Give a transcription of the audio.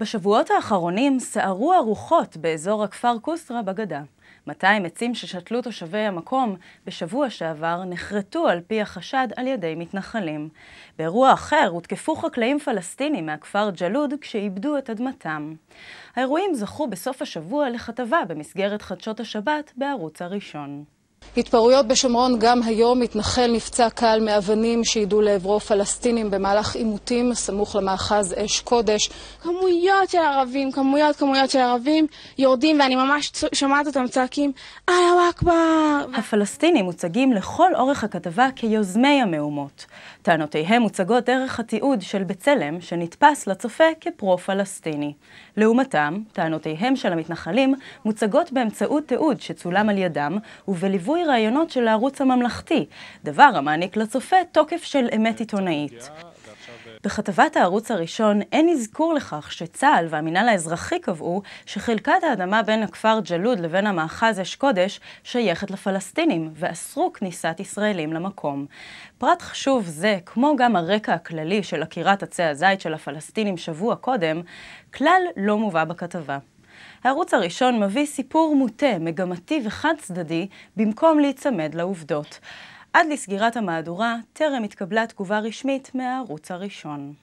בשבועות האחרונים סערו הרוחות באזור הכפר קוסרה בגדה. 200 עצים ששתלו תושבי המקום בשבוע שעבר נחרטו על פי החשד על ידי מתנחלים. באירוע אחר הותקפו חקלאים פלסטינים מהכפר ג'לוד כשאיבדו את אדמתם. האירועים זכו בסוף השבוע לכתבה במסגרת חדשות השבת בערוץ הראשון. התפרעויות בשומרון גם היום מתנחל נפצע קל מאבנים שיידו לעברו פלסטינים במהלך עימותים סמוך למאחז אש קודש. כמויות של ערבים, כמויות כמויות של ערבים יורדים ואני ממש שומעת אותם צועקים אללה אכבר. הפלסטינים מוצגים לכל אורך הכתבה כיוזמי המהומות. טענותיהם מוצגות דרך התיעוד של בצלם שנתפס לצופה כפרו-פלסטיני. לעומתם, טענותיהם של המתנחלים מוצגות באמצעות תיעוד שצולם על ידם ובליווי ליווי ראיונות של הערוץ הממלכתי, דבר המעניק לצופה תוקף של אמת עיתונאית. אה, בכתבת הערוץ הראשון אין אזכור לכך שצה"ל והמינהל האזרחי קבעו שחלקת האדמה בין הכפר ג'לוד לבין המאחז אש קודש שייכת לפלסטינים, ואסרו כניסת ישראלים למקום. פרט חשוב זה, כמו גם הרקע הכללי של עקירת עצי הזית של הפלסטינים שבוע קודם, כלל לא מובא בכתבה. הערוץ הראשון מביא סיפור מוטה, מגמתי וחד-צדדי, במקום להיצמד לעובדות. עד לסגירת המהדורה, טרם התקבלה תגובה רשמית מהערוץ הראשון.